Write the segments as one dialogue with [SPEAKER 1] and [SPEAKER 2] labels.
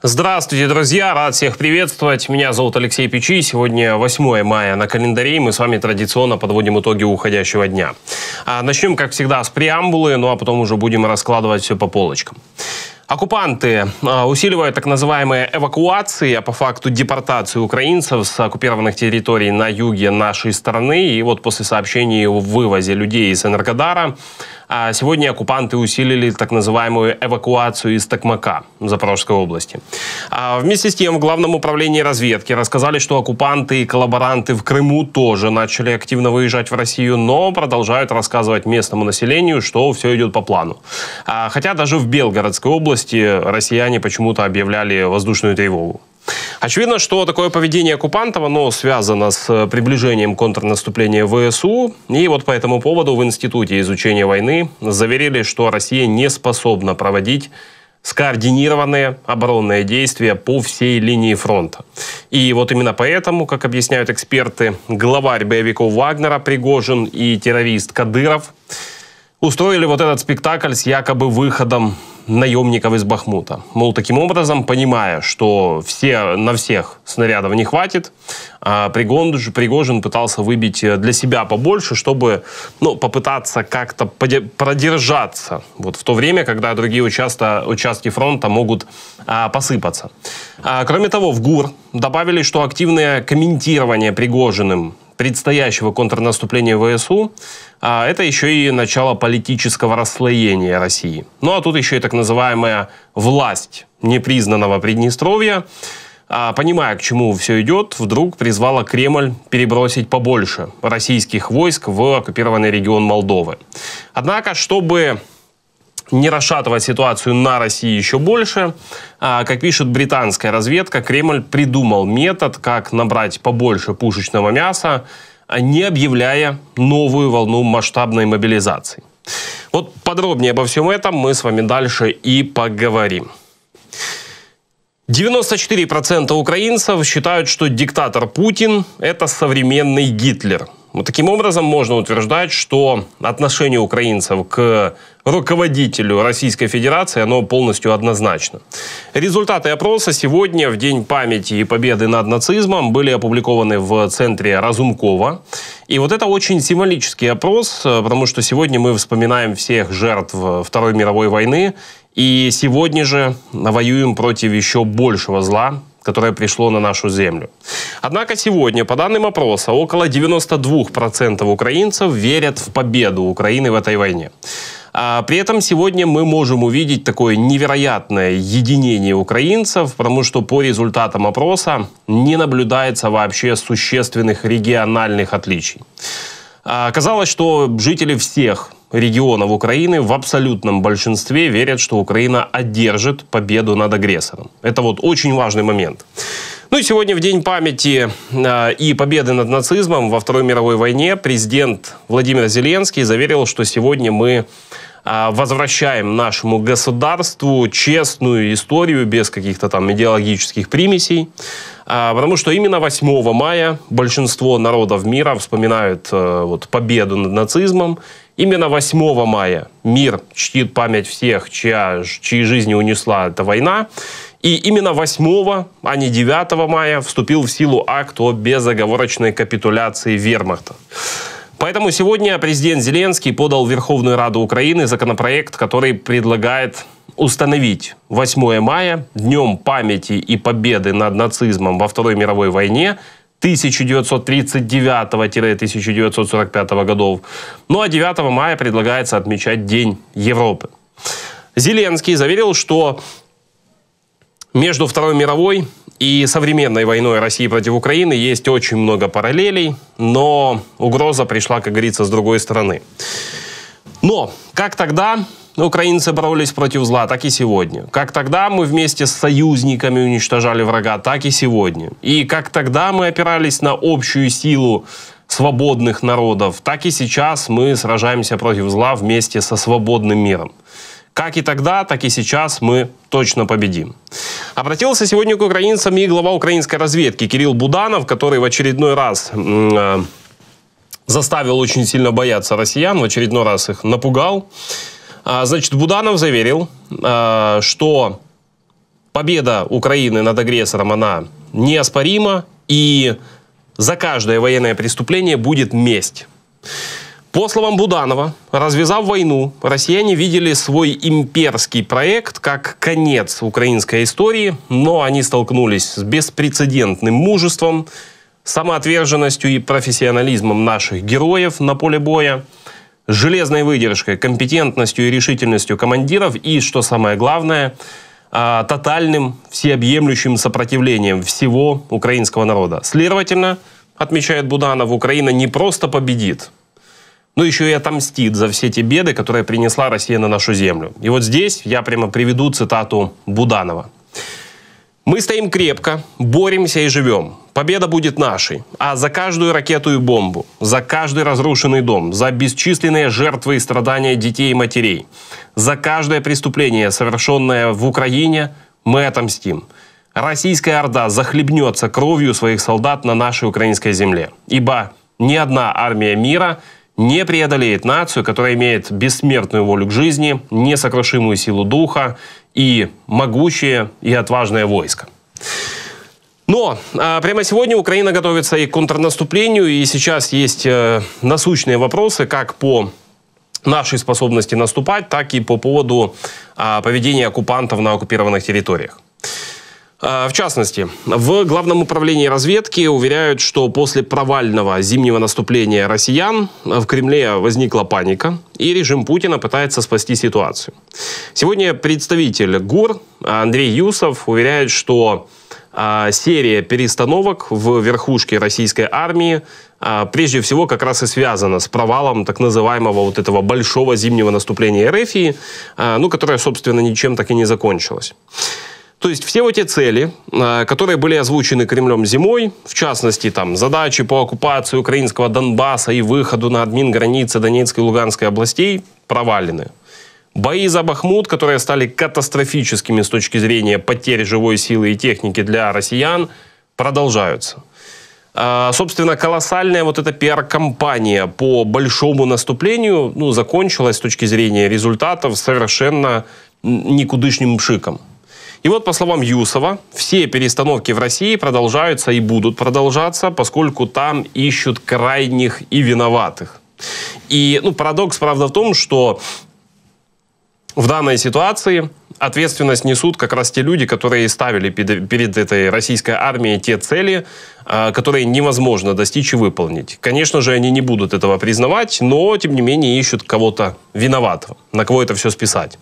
[SPEAKER 1] Здравствуйте, друзья! Рад всех приветствовать. Меня зовут Алексей Печи. Сегодня 8 мая на календаре, и мы с вами традиционно подводим итоги уходящего дня. А, начнем, как всегда, с преамбулы, ну а потом уже будем раскладывать все по полочкам. Оккупанты а, усиливают так называемые эвакуации, а по факту депортацию украинцев с оккупированных территорий на юге нашей страны. И вот после сообщений о вывозе людей из Энергодара а сегодня оккупанты усилили так называемую эвакуацию из Токмака Запорожской области. А вместе с тем в Главном управлении разведки рассказали, что оккупанты и коллаборанты в Крыму тоже начали активно выезжать в Россию, но продолжают рассказывать местному населению, что все идет по плану. А, хотя даже в Белгородской области россияне почему-то объявляли воздушную тревогу. Очевидно, что такое поведение Купантова, оно связано с э, приближением контрнаступления ВСУ. И вот по этому поводу в Институте изучения войны заверили, что Россия не способна проводить скоординированные оборонные действия по всей линии фронта. И вот именно поэтому, как объясняют эксперты, главарь боевиков Вагнера Пригожин и террорист Кадыров устроили вот этот спектакль с якобы выходом наемников из Бахмута. Мол, таким образом, понимая, что все, на всех снарядов не хватит, а Пригожин, Пригожин пытался выбить э, для себя побольше, чтобы ну, попытаться как-то продержаться вот в то время, когда другие участка, участки фронта могут а, посыпаться. А, кроме того, в ГУР добавили, что активное комментирование Пригожиным предстоящего контрнаступления ВСУ, а это еще и начало политического расслоения России. Ну а тут еще и так называемая власть непризнанного Приднестровья, а, понимая, к чему все идет, вдруг призвала Кремль перебросить побольше российских войск в оккупированный регион Молдовы. Однако, чтобы не расшатывать ситуацию на России еще больше. А, как пишет британская разведка, Кремль придумал метод, как набрать побольше пушечного мяса, не объявляя новую волну масштабной мобилизации. Вот подробнее обо всем этом мы с вами дальше и поговорим. 94% украинцев считают, что диктатор Путин – это современный Гитлер – Таким образом, можно утверждать, что отношение украинцев к руководителю Российской Федерации, оно полностью однозначно. Результаты опроса сегодня, в День памяти и победы над нацизмом, были опубликованы в центре Разумкова. И вот это очень символический опрос, э, потому что сегодня мы вспоминаем всех жертв Второй мировой войны, и сегодня же навоюем против еще большего зла, которое пришло на нашу землю. Однако сегодня, по данным опроса, около 92% украинцев верят в победу Украины в этой войне. А при этом сегодня мы можем увидеть такое невероятное единение украинцев, потому что по результатам опроса не наблюдается вообще существенных региональных отличий. А, казалось, что жители всех регионов Украины в абсолютном большинстве верят, что Украина одержит победу над агрессором. Это вот очень важный момент. Ну и сегодня в День памяти а, и победы над нацизмом во Второй мировой войне президент Владимир Зеленский заверил, что сегодня мы а, возвращаем нашему государству честную историю без каких-то там идеологических примесей. А, потому что именно 8 мая большинство народов мира вспоминают э, вот, победу над нацизмом. Именно 8 мая мир чтит память всех, чья, чьи жизни унесла эта война. И именно 8, а не 9 мая вступил в силу акт о безоговорочной капитуляции вермахта. Поэтому сегодня президент Зеленский подал в Верховную Раду Украины законопроект, который предлагает установить 8 мая днем памяти и победы над нацизмом во Второй мировой войне – 1939-1945 годов. Ну а 9 мая предлагается отмечать День Европы. Зеленский заверил, что между Второй мировой и современной войной России против Украины есть очень много параллелей, но угроза пришла, как говорится, с другой стороны. Но как тогда украинцы боролись против зла, так и сегодня. Как тогда мы вместе с союзниками уничтожали врага, так и сегодня. И как тогда мы опирались на общую силу свободных народов, так и сейчас мы сражаемся против зла вместе со свободным миром. Как и тогда, так и сейчас мы точно победим. Обратился сегодня к украинцам и глава украинской разведки Кирилл Буданов, который в очередной раз... Э, заставил очень сильно бояться россиян, в очередной раз их напугал. А, значит, Буданов заверил, а, что победа Украины над агрессором, она неоспорима, и за каждое военное преступление будет месть. По словам Буданова, развязав войну, россияне видели свой имперский проект как конец украинской истории, но они столкнулись с беспрецедентным мужеством, самоотверженностью и профессионализмом наших героев на поле боя, железной выдержкой, компетентностью и решительностью командиров и, что самое главное, а, тотальным, всеобъемлющим сопротивлением всего украинского народа. Следовательно, отмечает Буданов, Украина не просто победит, но еще и отомстит за все те беды, которые принесла Россия на нашу землю. И вот здесь я прямо приведу цитату Буданова. «Мы стоим крепко, боремся и живем. Победа будет нашей. А за каждую ракету и бомбу, за каждый разрушенный дом, за бесчисленные жертвы и страдания детей и матерей, за каждое преступление, совершенное в Украине, мы отомстим. Российская Орда захлебнется кровью своих солдат на нашей украинской земле. Ибо ни одна армия мира не преодолеет нацию, которая имеет бессмертную волю к жизни, несокрушимую силу духа и могучее и отважное войско. Но а, прямо сегодня Украина готовится и к контрнаступлению, и сейчас есть э, насущные вопросы, как по нашей способности наступать, так и по поводу а, поведения оккупантов на оккупированных территориях. А, в частности, в Главном управлении разведки уверяют, что после провального зимнего наступления россиян в Кремле возникла паника, и режим Путина пытается спасти ситуацию. Сегодня представитель ГУР Андрей Юсов уверяет, что а, серия перестановок в верхушке российской армии а, прежде всего как раз и связана с провалом так называемого вот этого большого зимнего наступления РФ, а, ну, которое, собственно, ничем так и не закончилось. То есть все вот те цели, которые были озвучены Кремлем зимой, в частности, там, задачи по оккупации украинского Донбасса и выходу на админ границы Донецкой и Луганской областей, провалены. Бои за Бахмут, которые стали катастрофическими с точки зрения потерь живой силы и техники для россиян, продолжаются. А, собственно, колоссальная вот эта пиар-компания по большому наступлению ну, закончилась с точки зрения результатов совершенно никудышным пшиком. И вот, по словам Юсова, все перестановки в России продолжаются и будут продолжаться, поскольку там ищут крайних и виноватых. И ну, парадокс, правда, в том, что в данной ситуации ответственность несут как раз те люди, которые ставили перед этой российской армией те цели, э, которые невозможно достичь и выполнить. Конечно же, они не будут этого признавать, но, тем не менее, ищут кого-то виноватого, на кого это все списать.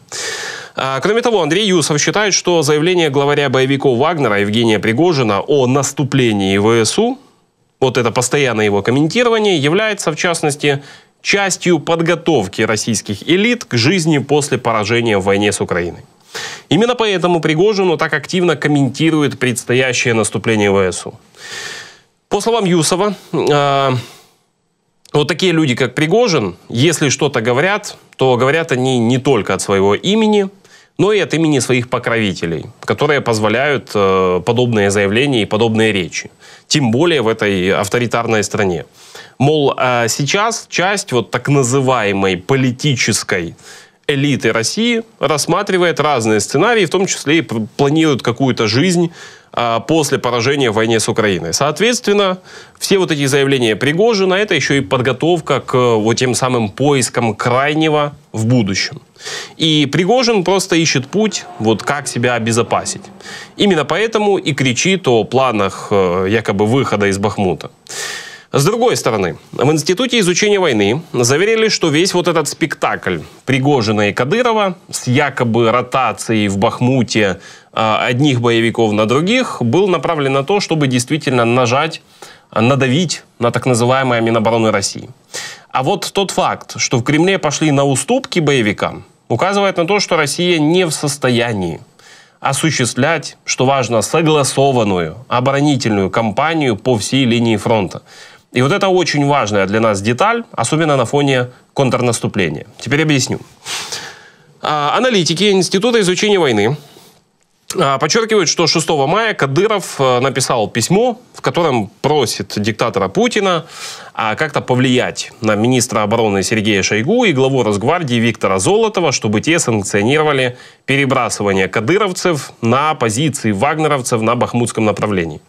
[SPEAKER 1] Э, кроме того, Андрей Юсов считает, что заявление главаря боевиков Вагнера Евгения Пригожина о наступлении ВСУ э вот это постоянное его комментирование является, в частности, частью подготовки российских элит к жизни после поражения в войне с Украиной. Именно поэтому Пригожину так активно комментирует предстоящее наступление ВСУ. По словам Юсова, э, вот такие люди, как Пригожин, если что-то говорят, то говорят они не только от своего имени, но и от имени своих покровителей, которые позволяют э, подобные заявления и подобные речи. Тем более в этой авторитарной стране. Мол, а, сейчас часть вот так называемой политической элиты России рассматривает разные сценарии, в том числе и планирует какую-то жизнь а, после поражения в войне с Украиной. Соответственно, все вот эти заявления Пригожина – это еще и подготовка к э, вот тем самым поискам крайнего в будущем. И Пригожин просто ищет путь, вот как себя обезопасить. Именно поэтому и кричит о планах э, якобы выхода из Бахмута. С другой стороны, в Институте изучения войны заверили, что весь вот этот спектакль Пригожина и Кадырова с якобы ротацией в Бахмуте а, одних боевиков на других был направлен на то, чтобы действительно нажать, надавить на так называемые Минобороны России. А вот тот факт, что в Кремле пошли на уступки боевикам, указывает на то, что Россия не в состоянии осуществлять, что важно, согласованную оборонительную кампанию по всей линии фронта. И вот это очень важная для нас деталь, особенно на фоне контрнаступления. Теперь объясню. А, аналитики Института изучения войны а, подчеркивают, что 6 мая Кадыров а, написал письмо, в котором просит диктатора Путина как-то повлиять на министра обороны Сергея Шойгу и главу Росгвардии Виктора Золотова, чтобы те санкционировали перебрасывание кадыровцев на позиции вагнеровцев на бахмутском направлении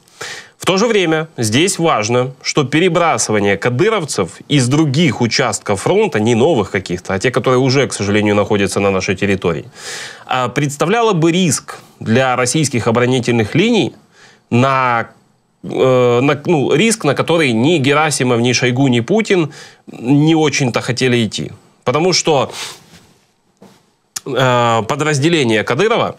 [SPEAKER 1] то же время здесь важно, что перебрасывание кадыровцев из других участков фронта, не новых каких-то, а те, которые уже, к сожалению, находятся на нашей территории, а, представляло бы риск для российских оборонительных линий на э, на, ну, риск, на который ни Герасимов, ни Шойгу, ни Путин не очень-то хотели идти. Потому что э, подразделение Кадырова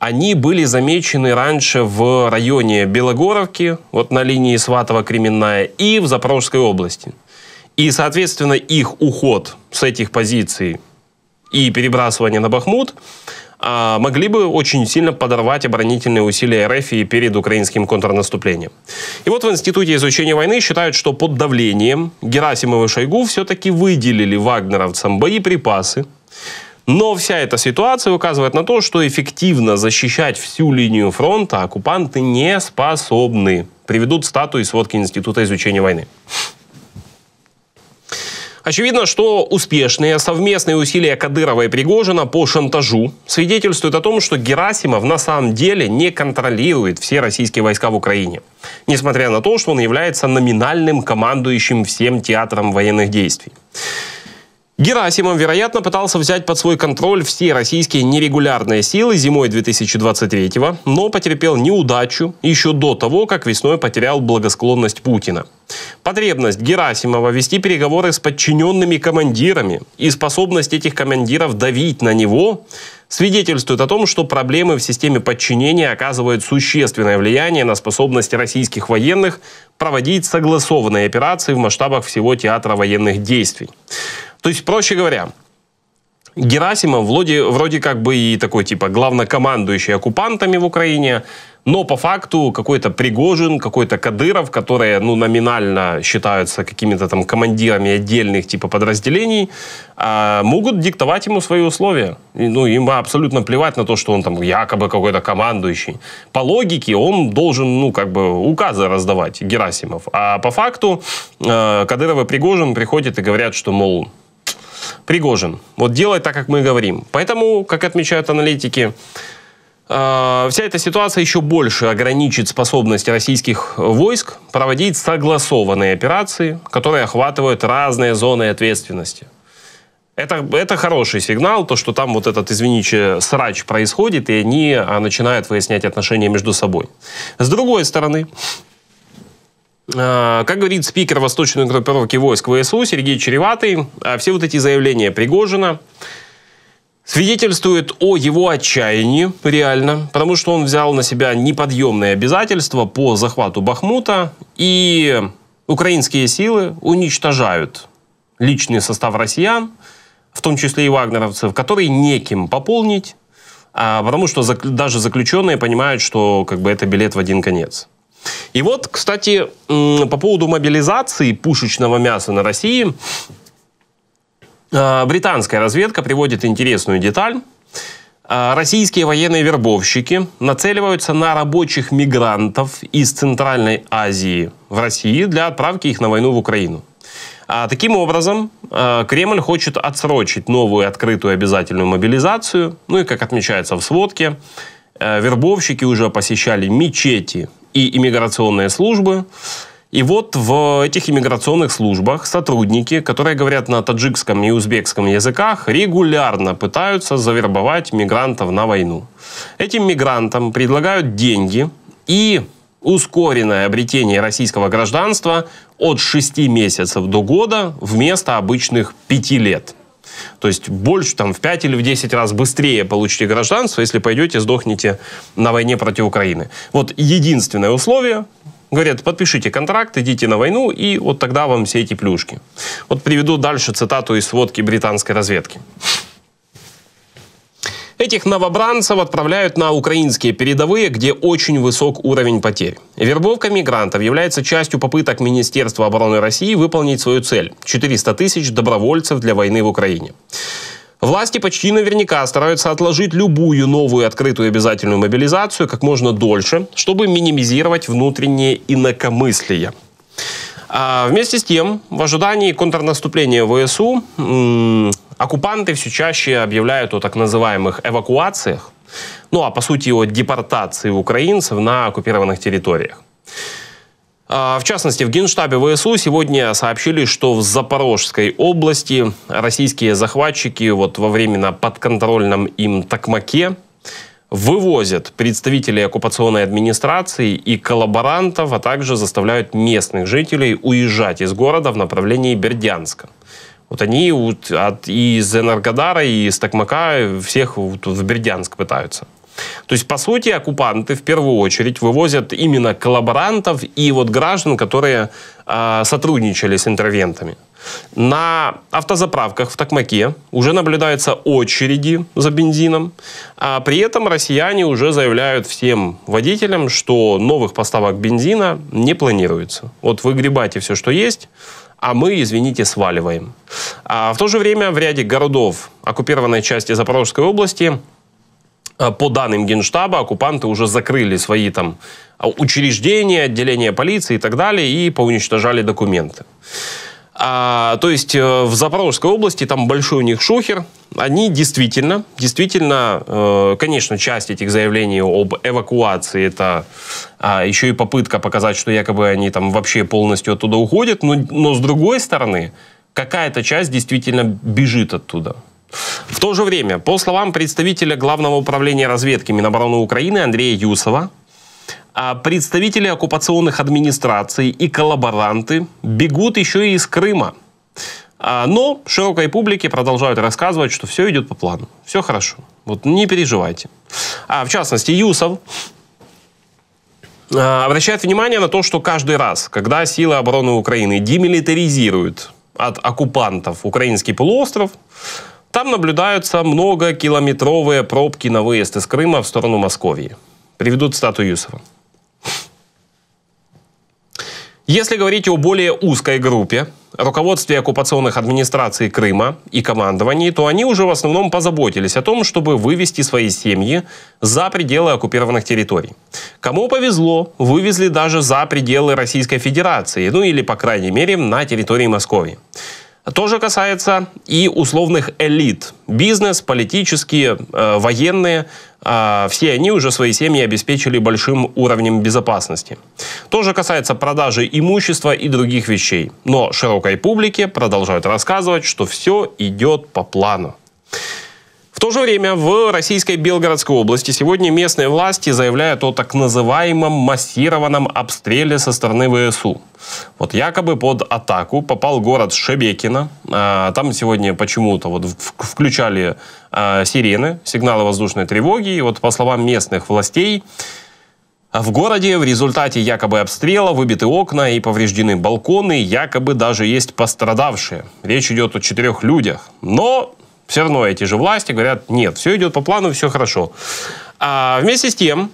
[SPEAKER 1] они были замечены раньше в районе Белогоровки, вот на линии сватово кременная и в Запорожской области. И, соответственно, их уход с этих позиций и перебрасывание на Бахмут а, могли бы очень сильно подорвать оборонительные усилия РФ и перед украинским контрнаступлением. И вот в Институте изучения войны считают, что под давлением Герасимова и Шойгу все-таки выделили вагнеровцам боеприпасы, но вся эта ситуация указывает на то, что эффективно защищать всю линию фронта оккупанты не способны. Приведут статуи сводки Института изучения войны. Очевидно, что успешные совместные усилия Кадырова и Пригожина по шантажу свидетельствуют о том, что Герасимов на самом деле не контролирует все российские войска в Украине, несмотря на то, что он является номинальным командующим всем театром военных действий. Герасимов, вероятно, пытался взять под свой контроль все российские нерегулярные силы зимой 2023-го, но потерпел неудачу еще до того, как весной потерял благосклонность Путина. Потребность Герасимова вести переговоры с подчиненными командирами и способность этих командиров давить на него – свидетельствует о том, что проблемы в системе подчинения оказывают существенное влияние на способность российских военных проводить согласованные операции в масштабах всего театра военных действий. То есть, проще говоря, Герасимов вроде, вроде как бы и такой типа главнокомандующий оккупантами в Украине, но по факту какой-то Пригожин, какой-то Кадыров, которые ну, номинально считаются какими-то там командирами отдельных типа подразделений, э, могут диктовать ему свои условия. И, ну, им абсолютно плевать на то, что он там якобы какой-то командующий. По логике он должен, ну, как бы указы раздавать, Герасимов. А по факту э, Кадыров и Пригожин приходят и говорят, что, мол, Пригожин, вот делай так, как мы говорим. Поэтому, как отмечают аналитики, Э, вся эта ситуация еще больше ограничит способность российских войск проводить согласованные операции, которые охватывают разные зоны ответственности. Это, это хороший сигнал, то, что там вот этот, извините, срач происходит, и они а, начинают выяснять отношения между собой. С другой стороны, э, как говорит спикер Восточной группировки войск ВСУ Сергей Череватый, э, все вот эти заявления Пригожина, свидетельствует о его отчаянии, реально, потому что он взял на себя неподъемные обязательства по захвату Бахмута, и украинские силы уничтожают личный состав россиян, в том числе и вагнеровцев, которые неким пополнить, а, потому что зак даже заключенные понимают, что как бы это билет в один конец. И вот, кстати, по поводу мобилизации пушечного мяса на России, а, британская разведка приводит интересную деталь. А, российские военные вербовщики нацеливаются на рабочих мигрантов из Центральной Азии в России для отправки их на войну в Украину. А таким образом, а, Кремль хочет отсрочить новую открытую обязательную мобилизацию. Ну и, как отмечается в сводке, вербовщики уже посещали мечети и иммиграционные службы. И вот в этих иммиграционных службах сотрудники, которые говорят на таджикском и узбекском языках, регулярно пытаются завербовать мигрантов на войну. Этим мигрантам предлагают деньги и ускоренное обретение российского гражданства от 6 месяцев до года вместо обычных 5 лет. То есть больше, там, в 5 или в 10 раз быстрее получите гражданство, если пойдете, сдохнете на войне против Украины. Вот единственное условие, Говорят, подпишите контракт, идите на войну, и вот тогда вам все эти плюшки. Вот приведу дальше цитату из сводки британской разведки. Этих новобранцев отправляют на украинские передовые, где очень высок уровень потерь. Вербовка мигрантов является частью попыток Министерства обороны России выполнить свою цель – 400 тысяч добровольцев для войны в Украине. Власти почти наверняка стараются отложить любую новую открытую обязательную мобилизацию как можно дольше, чтобы минимизировать внутреннее инакомыслие. А вместе с тем, в ожидании контрнаступления ВСУ, м оккупанты все чаще объявляют о так называемых эвакуациях, ну а по сути о депортации украинцев на оккупированных территориях. А, в частности, в Генштабе ВСУ сегодня сообщили, что в Запорожской области российские захватчики вот во временно подконтрольном им Токмаке вывозят представителей оккупационной администрации и коллаборантов, а также заставляют местных жителей уезжать из города в направлении Бердянска. Вот они вот от, и из Энергодара, и из Токмака всех вот в Бердянск пытаются. То есть, по сути, оккупанты в первую очередь вывозят именно коллаборантов и вот граждан, которые э, сотрудничали с интервентами. На автозаправках в Токмаке уже наблюдаются очереди за бензином, а при этом россияне уже заявляют всем водителям, что новых поставок бензина не планируется. Вот вы гребайте все, что есть, а мы, извините, сваливаем. А в то же время в ряде городов оккупированной части Запорожской области Э, по данным Генштаба, оккупанты уже закрыли свои там а, учреждения, отделения полиции и так далее, и поуничтожали документы. А, то есть э, в Запорожской области там большой у них шухер. Они действительно, действительно, э, конечно, часть этих заявлений об эвакуации это а, еще и попытка показать, что якобы они там вообще полностью оттуда уходят, но, но с другой стороны какая-то часть действительно бежит оттуда. В то же время, по словам представителя Главного управления разведки Минобороны Украины Андрея Юсова, а представители оккупационных администраций и коллаборанты бегут еще и из Крыма. А, но широкой публике продолжают рассказывать, что все идет по плану, все хорошо. Вот не переживайте. А в частности, Юсов а, обращает внимание на то, что каждый раз, когда силы обороны Украины демилитаризируют от оккупантов украинский полуостров, там наблюдаются многокилометровые пробки на выезд из Крыма в сторону Московии. Приведут стату Юсова. Если говорить о более узкой группе, руководстве оккупационных администраций Крыма и командований, то они уже в основном позаботились о том, чтобы вывести свои семьи за пределы оккупированных территорий. Кому повезло, вывезли даже за пределы Российской Федерации, ну или, по крайней мере, на территории Москвы тоже касается и условных элит. Бизнес, политические, э, военные, э, все они уже свои семьи обеспечили большим уровнем безопасности. Тоже касается продажи имущества и других вещей. Но широкой публике продолжают рассказывать, что все идет по плану. В то же время в российской Белгородской области сегодня местные власти заявляют о так называемом массированном обстреле со стороны ВСУ. Вот якобы под атаку попал город Шебекино. А, там сегодня почему-то вот включали а, сирены, сигналы воздушной тревоги. И вот по словам местных властей, а, в городе в результате якобы обстрела выбиты окна и повреждены балконы, якобы даже есть пострадавшие. Речь идет о четырех людях. Но все равно эти же власти говорят, нет, все идет по плану, все хорошо. А вместе с тем,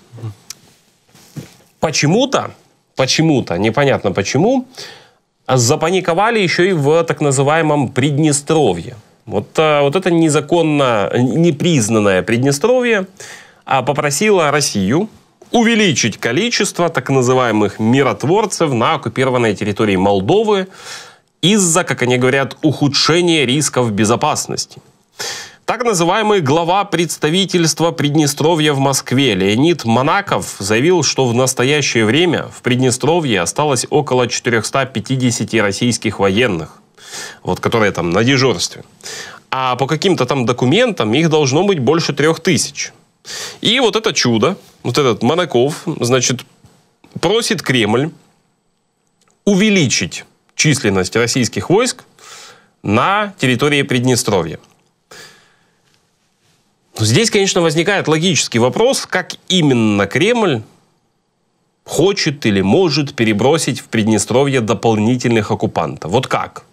[SPEAKER 1] почему-то, почему-то, непонятно почему, запаниковали еще и в так называемом Приднестровье. Вот, э, вот это незаконно непризнанное Приднестровье а попросило Россию увеличить количество так называемых миротворцев на оккупированной территории Молдовы из-за, как они говорят, ухудшения рисков безопасности – так называемый глава представительства Приднестровья в Москве Леонид Монаков заявил, что в настоящее время в Приднестровье осталось около 450 российских военных, вот которые там на дежурстве. А по каким-то там документам их должно быть больше трех тысяч. И вот это чудо, вот этот Монаков, значит, просит Кремль увеличить численность российских войск на территории Приднестровья. Здесь, конечно, возникает логический вопрос, как именно Кремль хочет или может перебросить в Приднестровье дополнительных оккупантов. Вот как?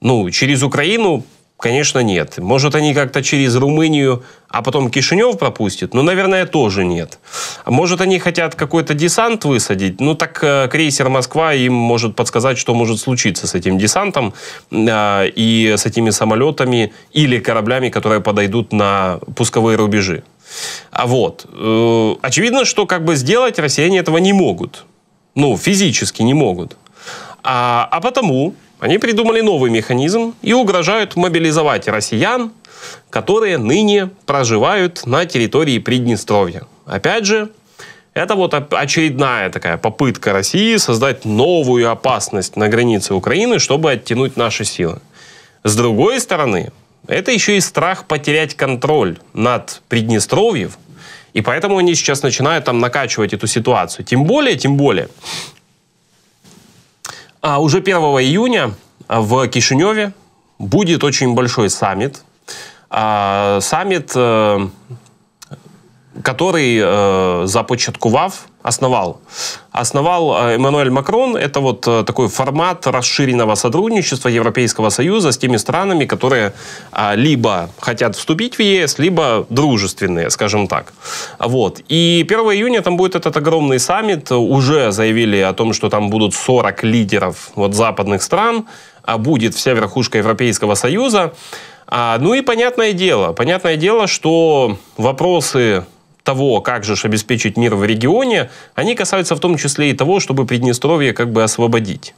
[SPEAKER 1] Ну, через Украину Конечно, нет. Может, они как-то через Румынию, а потом Кишинев пропустит? Ну, наверное, тоже нет. А может, они хотят какой-то десант высадить? Ну, так э, крейсер «Москва» им может подсказать, что может случиться с этим десантом э, и с этими самолетами или кораблями, которые подойдут на пусковые рубежи. А вот. Э, очевидно, что как бы сделать россияне этого не могут. Ну, физически не могут. А, а потому они придумали новый механизм и угрожают мобилизовать россиян, которые ныне проживают на территории Приднестровья. Опять же, это вот очередная такая попытка России создать новую опасность на границе Украины, чтобы оттянуть наши силы. С другой стороны, это еще и страх потерять контроль над Приднестровьем, и поэтому они сейчас начинают там накачивать эту ситуацию. Тем более, тем более, а уже 1 июня в Кишиневе будет очень большой саммит. А, саммит, э, который, э, започаткував основал. Основал э, Эммануэль Макрон. Это вот э, такой формат расширенного сотрудничества Европейского Союза с теми странами, которые а, либо хотят вступить в ЕС, либо дружественные, скажем так. Вот. И 1 июня там будет этот огромный саммит. Уже заявили о том, что там будут 40 лидеров вот, западных стран. А будет вся верхушка Европейского Союза. А, ну и понятное дело, понятное дело, что вопросы того, как же обеспечить мир в регионе, они касаются в том числе и того, чтобы Приднестровье как бы освободить.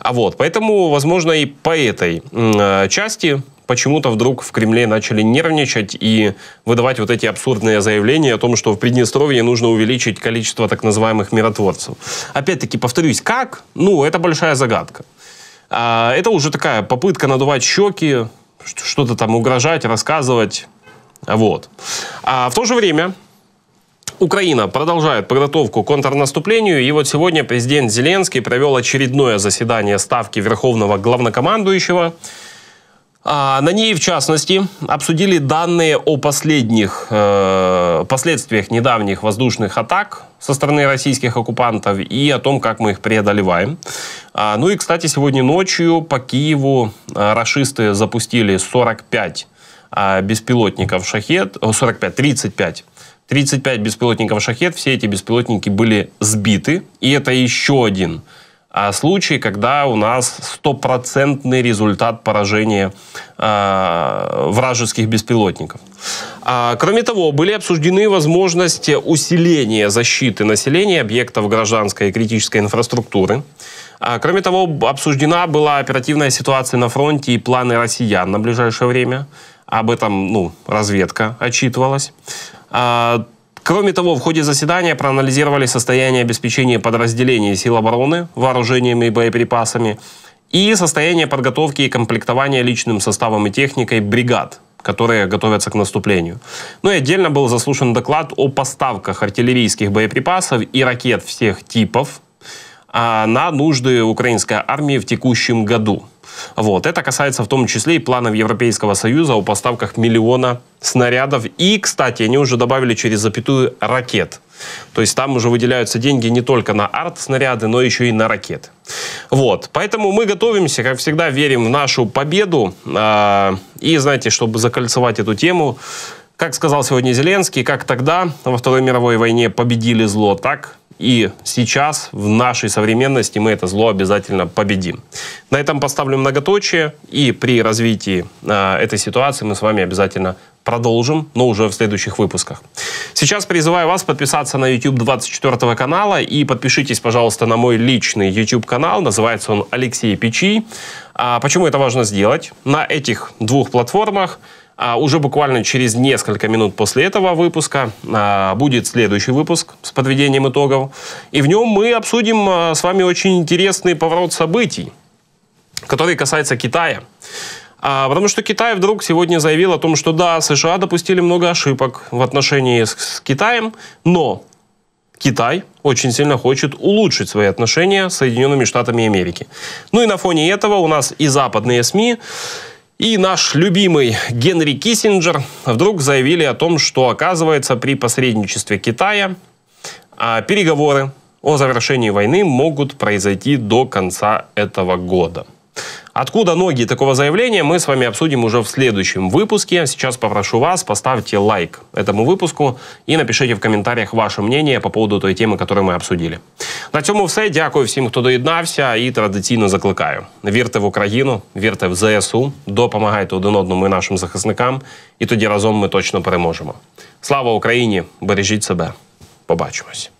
[SPEAKER 1] А вот, поэтому, возможно, и по этой э, части почему-то вдруг в Кремле начали нервничать и выдавать вот эти абсурдные заявления о том, что в Приднестровье нужно увеличить количество так называемых миротворцев. Опять-таки, повторюсь, как? Ну, это большая загадка. А, это уже такая попытка надувать щеки, что-то там угрожать, рассказывать. Вот. А в то же время Украина продолжает подготовку к контрнаступлению, и вот сегодня президент Зеленский провел очередное заседание Ставки Верховного Главнокомандующего. А, на ней, в частности, обсудили данные о последних э, последствиях недавних воздушных атак со стороны российских оккупантов и о том, как мы их преодолеваем. А, ну и, кстати, сегодня ночью по Киеву э, расисты запустили 45 э, а, беспилотников «Шахет», 45, 35 35 беспилотников «Шахет», все эти беспилотники были сбиты. И это еще один а, случай, когда у нас стопроцентный результат поражения э, вражеских беспилотников. А, кроме того, были обсуждены возможности усиления защиты населения объектов гражданской и критической инфраструктуры. А, кроме того, обсуждена была оперативная ситуация на фронте и планы россиян на ближайшее время. Об этом ну, разведка отчитывалась. А, кроме того, в ходе заседания проанализировали состояние обеспечения подразделений сил обороны вооружениями и боеприпасами и состояние подготовки и комплектования личным составом и техникой бригад которые готовятся к наступлению. Ну и отдельно был заслушан доклад о поставках артиллерийских боеприпасов и ракет всех типов а, на нужды украинской армии в текущем году. Вот. Это касается в том числе и планов Европейского Союза о поставках миллиона снарядов. И, кстати, они уже добавили через запятую ракет. То есть там уже выделяются деньги не только на арт-снаряды, но еще и на ракеты. Вот. Поэтому мы готовимся, как всегда, верим в нашу победу. А, и, знаете, чтобы закольцевать эту тему, как сказал сегодня Зеленский, как тогда во Второй мировой войне победили зло, так и сейчас в нашей современности мы это зло обязательно победим. На этом поставлю многоточие, и при развитии э, этой ситуации мы с вами обязательно продолжим, но уже в следующих выпусках. Сейчас призываю вас подписаться на YouTube 24 канала и подпишитесь, пожалуйста, на мой личный YouTube канал. Называется он Алексей Печи. А почему это важно сделать? На этих двух платформах а уже буквально через несколько минут после этого выпуска а, будет следующий выпуск с подведением итогов. И в нем мы обсудим а, с вами очень интересный поворот событий, который касается Китая. А, потому что Китай вдруг сегодня заявил о том, что да, США допустили много ошибок в отношении с Китаем, но Китай очень сильно хочет улучшить свои отношения с Соединенными Штатами Америки. Ну и на фоне этого у нас и западные СМИ и наш любимый Генри Киссинджер вдруг заявили о том, что оказывается при посредничестве Китая а, переговоры о завершении войны могут произойти до конца этого года. Откуда ноги такого заявления, мы с вами обсудим уже в следующем выпуске. Сейчас попрошу вас, поставьте лайк этому выпуску и напишите в комментариях ваше мнение по поводу той темы, которую мы обсудили. На цьому все. Дякую всем, кто доєднався, и традиционно закликаю: вірте в Украину, вірте в ЗСУ, допомагайте один одному і нашим захисникам, и тоді разом мы точно переможемо. Слава Украине! Бережіть себе! Побачимось!